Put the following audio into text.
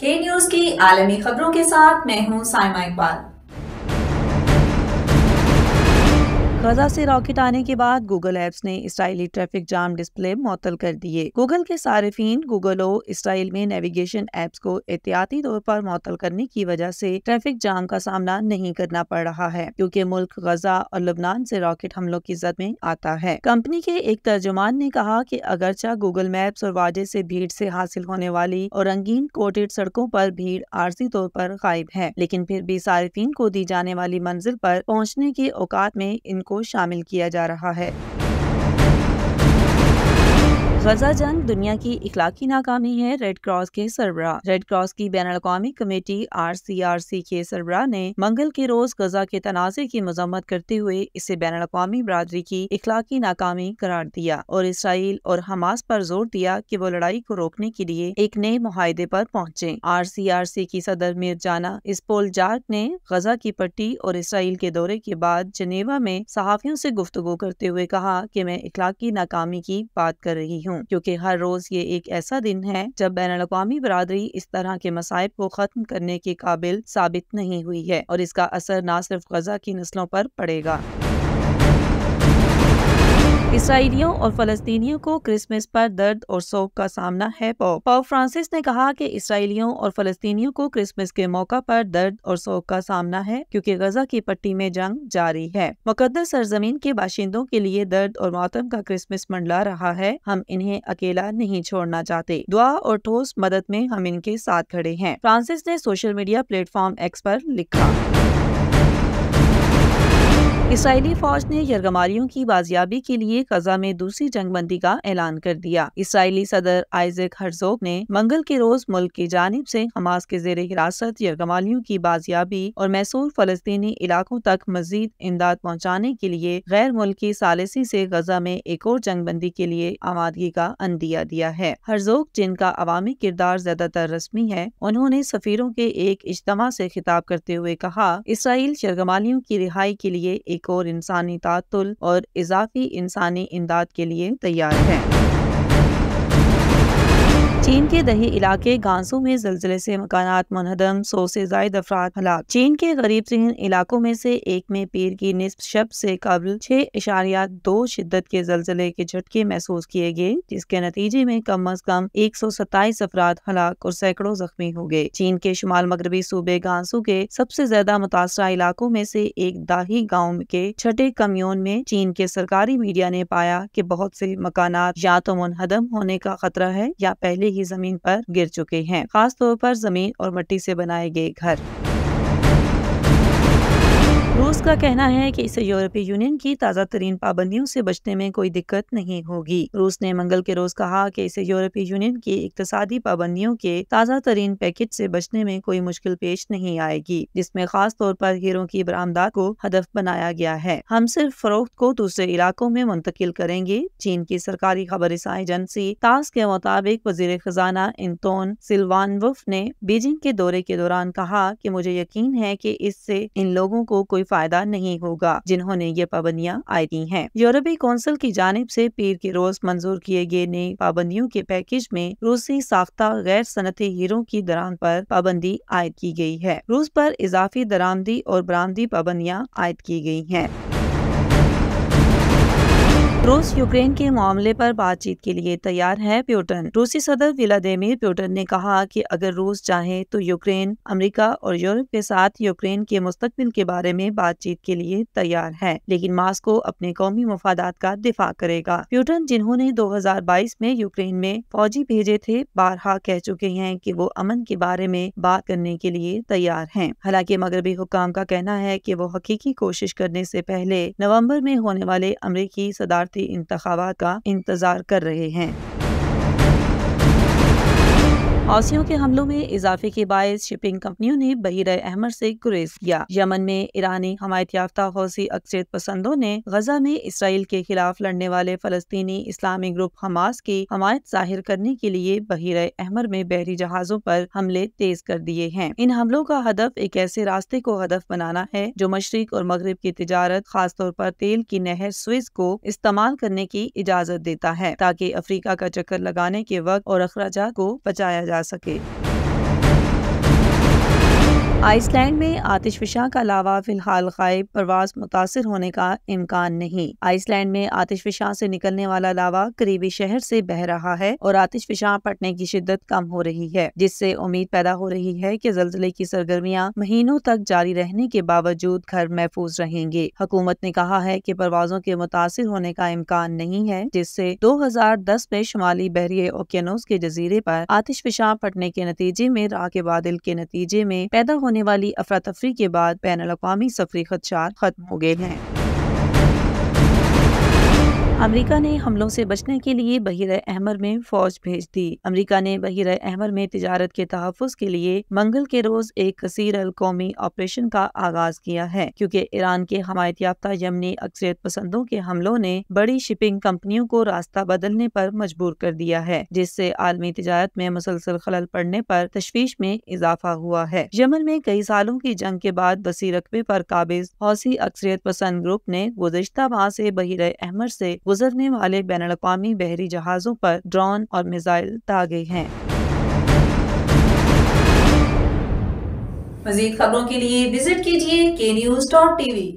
के न्यूज की आलमी खबरों के साथ मैं हूँ साइमा इकबाल गजा से रॉकेट आने के बाद गूगल एप्स ने इसराइली ट्रैफिक जाम डिस्प्ले मअतल कर दिए गूगल के सार्फिन गूगल ओ इसराइल में नेविगेशन एप्स को एहतियाती तौर पर मअतल करने की वजह से ट्रैफिक जाम का सामना नहीं करना पड़ रहा है क्योंकि मुल्क गजा और लबनान से रॉकेट हमलों की जद में आता है कंपनी के एक तर्जुमान ने कहा की अगरचा गूगल मैप्स और वाजे से भीड़ से हासिल होने वाली और रंगीन कोटेड सड़कों पर भीड़ आरजी तौर पर गायब है लेकिन फिर भी सार्फिन को दी जाने वाली मंजिल पर पहुँचने के औकात में इन को शामिल किया जा रहा है गजा जंग दुनिया की इखलाकी नाकामी है रेड क्रॉस के सरबरा रेड क्रॉस की बैन अवी committee R C R C के सरबरा ने मंगल के रोज गजा के तनाजे की मजम्मत करते हुए इसे बैन अवी बरदरी की इखलाकी नाकामी करार दिया और इसराइल और हमास पर जोर दिया की वो लड़ाई को रोकने के लिए एक नए माहे पर पहुँचे आर सी आर सी की सदर मिर्जाना इस्पोल जार्क ने गजा की पट्टी और इसराइल के दौरे के बाद जनेवा में सहाफियों ऐसी गुफ्तगु करते हुए कहा की मैं इखलाकी नाकामी की बात कर रही हूँ हूँ क्योंकि हर रोज ये एक ऐसा दिन है जब बैन अवी बरदरी इस तरह के मसायब को खत्म करने के काबिल साबित नहीं हुई है और इसका असर न सिर्फ गजा की नस्लों पर पड़ेगा इसराइलियों और फलस्तीनियों को क्रिसमस पर दर्द और शोक का सामना है पॉप पॉप फ्रांसिस ने कहा कि इसराइलियों और फलस्तीनियों को क्रिसमस के मौका पर दर्द और शोक का सामना है क्योंकि गजा की पट्टी में जंग जारी है मुकदस सरजमीन के बाशिंदों के लिए दर्द और मातम का क्रिसमस मंडला रहा है हम इन्हें अकेला नहीं छोड़ना चाहते दुआ और ठोस मदद में हम इनके साथ खड़े हैं फ्रांसिस ने सोशल मीडिया प्लेटफॉर्म एक्स पर लिखा इसराइली फौज ने यरगमारियों की बाजियाबी के लिए कजा में दूसरी जंगबंदी का ऐलान कर दिया इसराइली सदर आइजक हरजोग ने मंगल के रोज मुल्क की जानब ऐसी हमास के जेर हिरासत यरगमालियों की बाजियाबी और मैसूर फलस्तनी इलाकों तक मजीद इमदाद पहुँचाने के लिए गैर मुल्की सालसी ऐसी गजा में एक और जंगबंदी के लिए आमादगी का अंदिया दिया है हरजोग जिनका अवामी किरदार ज्यादातर रस्मी है उन्होंने सफीरों के एक इज्तम ऐसी खिताब करते हुए कहा इसराइल यरगमालियों की रिहाई के लिए एक और इंसानी तातुल और इजाफी इंसानी इमदाद के लिए तैयार है चीन के दही इलाके गांसू में जलजिले से मकान मनहदम सौ से जायद अफराद हलाक चीन के गरीब तीन इलाकों में से एक में पीर की निस्फ शब से कबल छह इशारिया दो शिद्दत के जलजिले के झटके महसूस किए गए जिसके नतीजे में कम अज कम एक सौ सत्ताईस अफराद हलाक और सैकड़ों जख्मी हो गए चीन के शुमाल मगरबी सूबे गांसू के सबसे ज्यादा मुतासर इलाकों में से एक दाही गाँव के छठे कम्यून में चीन के सरकारी मीडिया ने पाया की बहुत से मकान या तो मुनहदम होने का खतरा है या पहले ही जमीन पर गिर चुके हैं खास तौर पर जमीन और मट्टी से बनाए गए घर रूस का कहना है कि इसे यूरोपीय यूनियन की ताज़ा तरीन पाबंदियों से बचने में कोई दिक्कत नहीं होगी रूस ने मंगल के रोज कहा कि इसे यूरोपीय यूनियन की इकतसादी पाबंदियों के ताज़ा तरीन पैकेज से बचने में कोई मुश्किल पेश नहीं आएगी जिसमें खास तौर पर हीरों की बरामदा को हदफ बनाया गया है हम सिर्फ फरोख्त को दूसरे इलाकों में मुंतकिल करेंगे चीन की सरकारी खबर एजेंसी ताज के मुताबिक वजीर खजाना इंतोन सिल्वानवफ ने बीजिंग के दौरे के दौरान कहा की मुझे यकीन है की इससे इन लोगों को कोई फायदा नहीं होगा जिन्होंने ये पाबंदियाँ आई दी है यूरोपीय कौंसिल की जानब ऐसी पीर के रोज मंजूर किए गए नई पाबंदियों के पैकेज में रूसी साख्ता गैर सनती हीरो की दरान पर पाबंदी आयद की गई है रूस पर इजाफी दरामदी और बरामदी पाबंदियाँ आयद की गई हैं। रूस यूक्रेन के मामले पर बातचीत के लिए तैयार है प्यूटन रूसी सदर व्लादिमिर प्यूटन ने कहा कि अगर रूस चाहे तो यूक्रेन अमेरिका और यूरोप के साथ यूक्रेन के मुस्तकबिल के बारे में बातचीत के लिए तैयार है लेकिन मास्को अपने कौमी मफादात का दिफा करेगा प्यूटन जिन्होंने बाईस में यूक्रेन में फौजी भेजे थे बारहा कह चुके हैं की वो अमन के बारे में बात करने के लिए तैयार है हालांकि मगरबी हुकाम का कहना है की वो हकीकी कोशिश करने ऐसी पहले नवम्बर में होने वाले अमरीकी सदार इंतबात का इंतजार कर रहे हैं हौसियों के हमलों में इजाफे के बायस शिपिंग कंपनियों ने बहिर अहमर से गुरेज किया यमन में ईरानी हमायत याफ्ता हौसी अक्सरियत पसंदों ने गजा में इसराइल के खिलाफ लड़ने वाले फलस्तीनी इस्लामी ग्रुप हमास की हमायत जाहिर करने के लिए बहिर अहमर में बहरी जहाजों पर हमले तेज कर दिए हैं इन हमलों का हदफ एक ऐसे रास्ते को हदफ बनाना है जो मशरक और मगरब की तजारत खासतौर पर तेल की नहर स्विज को इस्तेमाल करने की इजाज़त देता है ताकि अफ्रीका का चक्कर लगाने के वक्त और अखराज को बचाया जाए जा सके आइसलैंड में आतिशफिशा का लावा फिलहाल गायब प्रवास मुतासर होने का इम्कान नहीं आइसलैंड में आतिशफिशा से निकलने वाला लावा करीबी शहर से बह रहा है और आतिशफिशा पटने की शिद्दत कम हो रही है जिससे उम्मीद पैदा हो रही है कि जल्जले की सरगर्मियां महीनों तक जारी रहने के बावजूद घर महफूज रहेंगे हुकूमत ने कहा है की परवाजों के मुतासर होने का इम्कान नहीं है जिससे दो हजार दस में शुमाली बहरी ओकेनोस के जजीरे आरोप आतिशफिशा पटने के नतीजे में राह के बादल के नतीजे में पैदा होने होने वाली अफरा तफरी के बाद बैन अवी सफरी खदशात खत्म हो गए हैं अमेरिका ने हमलों से बचने के लिए बहिर अहमर में फौज भेज दी अमेरिका ने बहिर अहमर में तजारत के तहफ़ के लिए मंगल के रोज एक कसर अल कौमी ऑपरेशन का आगाज किया है क्योंकि ईरान के हमायत याफ्ता यमनी अक्सरियत पसंदों के हमलों ने बड़ी शिपिंग कंपनियों को रास्ता बदलने पर मजबूर कर दिया है जिससे आलमी तजारत में मुसलसल खलल पड़ने पर तशवीश में इजाफा हुआ है यमन में कई सालों की जंग के बाद वसी रकबे पर काबिज हौसी अक्सरियत पसंद ग्रुप ने गुजशत माह से बहिर अहमर से गुजरने वाले बैन अवी बहरी जहाज़ों पर ड्रोन और मिज़ाइल दागे हैं मजीद खबरों के लिए विजिट कीजिए के न्यूज़ डॉट टीवी